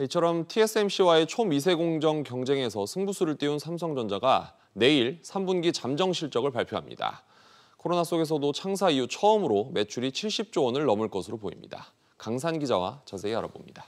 이처럼 TSMC와의 초미세 공정 경쟁에서 승부수를 띄운 삼성전자가 내일 3분기 잠정 실적을 발표합니다. 코로나 속에서도 창사 이후 처음으로 매출이 70조 원을 넘을 것으로 보입니다. 강산 기자와 자세히 알아봅니다.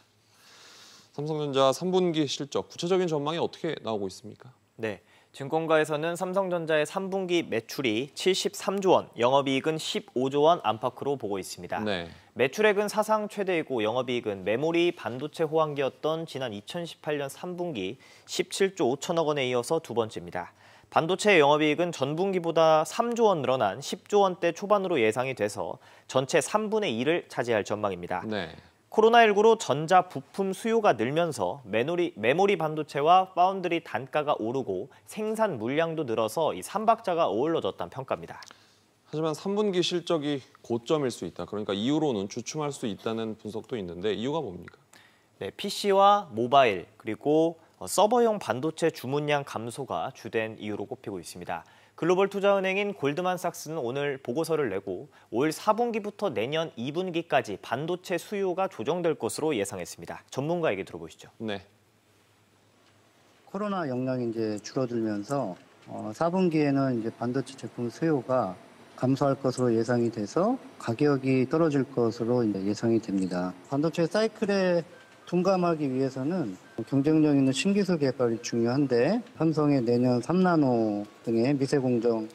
삼성전자 3분기 실적 구체적인 전망이 어떻게 나오고 있습니까? 네. 증권가에서는 삼성전자의 3분기 매출이 73조 원, 영업이익은 15조 원 안팎으로 보고 있습니다. 네. 매출액은 사상 최대이고 영업이익은 메모리 반도체 호황기였던 지난 2018년 3분기 17조 5천억 원에 이어서 두 번째입니다. 반도체 영업이익은 전분기보다 3조 원 늘어난 10조 원대 초반으로 예상이 돼서 전체 3분의 2를 차지할 전망입니다. 네. 코로나19로 전자 부품 수요가 늘면서 메모리, 메모리 반도체와 파운드리 단가가 오르고 생산 물량도 늘어서 이 삼박자가 어우러졌다는 평가입니다. 하지만 3분기 실적이 고점일 수 있다. 그러니까 이후로는 주춤할 수 있다는 분석도 있는데 이유가 뭡니까? 네, PC와 모바일 그리고 어, 서버용 반도체 주문량 감소가 주된 이유로 꼽히고 있습니다. 글로벌 투자은행인 골드만삭스는 오늘 보고서를 내고 올 4분기부터 내년 2분기까지 반도체 수요가 조정될 것으로 예상했습니다. 전문가에게 들어보시죠. 네. 코로나 영향이 이제 줄어들면서 어, 4분기에는 이제 반도체 제품 수요가 감소할 것으로 예상이 돼서 가격이 떨어질 것으로 예상이 됩니다. 반도체 사이클의 통감하기 위해서는 경쟁력 있는 신기술 개발이 중요한데 삼성의 내년 3나노 등의 미세 공정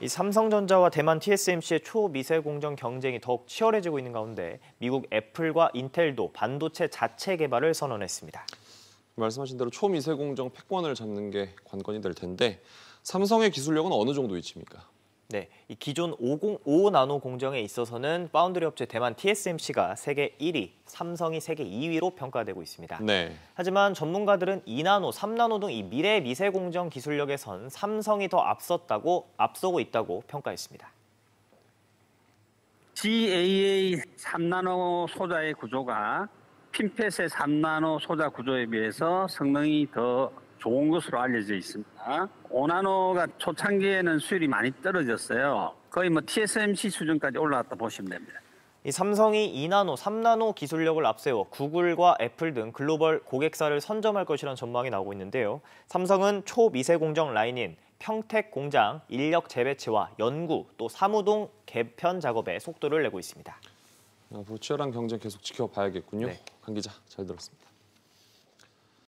이 삼성전자와 대만 TSMC의 초미세 공정 경쟁이 더욱 치열해지고 있는 가운데 미국 애플과 인텔도 반도체 자체 개발을 선언했습니다. 말씀하신 대로 초미세 공정 패권을 잡는 게 관건이 될 텐데 삼성의 기술력은 어느 정도 위치입니까? 네, 이 기존 505 나노 공정에 있어서는 파운드리 업체 대만 TSMC가 세계 1위, 삼성이 세계 2위로 평가되고 있습니다. 네. 하지만 전문가들은 2나노, 3나노 등 이 미래 미세 공정 기술력에선 삼성이 더 앞섰다고 앞서고 있다고 평가했습니다. GAA 3나노 소자의 구조가 핀펫의 3나노 소자 구조에 비해서 성능이 더 좋은 것으로 알려져 있습니다. 오나노가 초창기에는 수율이 많이 떨어졌어요. 거의 뭐 TSMC 수준까지 올라갔다 보시면 됩니다. 이 삼성이 2나노, 3나노 기술력을 앞세워 구글과 애플 등 글로벌 고객사를 선점할 것이라는 전망이 나오고 있는데요. 삼성은 초미세 공정 라인인 평택 공장 인력 재배치와 연구 또 사무동 개편 작업에 속도를 내고 있습니다. 앞 어, 치열한 경쟁 계속 지켜봐야겠군요. 네. 강 기자 잘 들었습니다.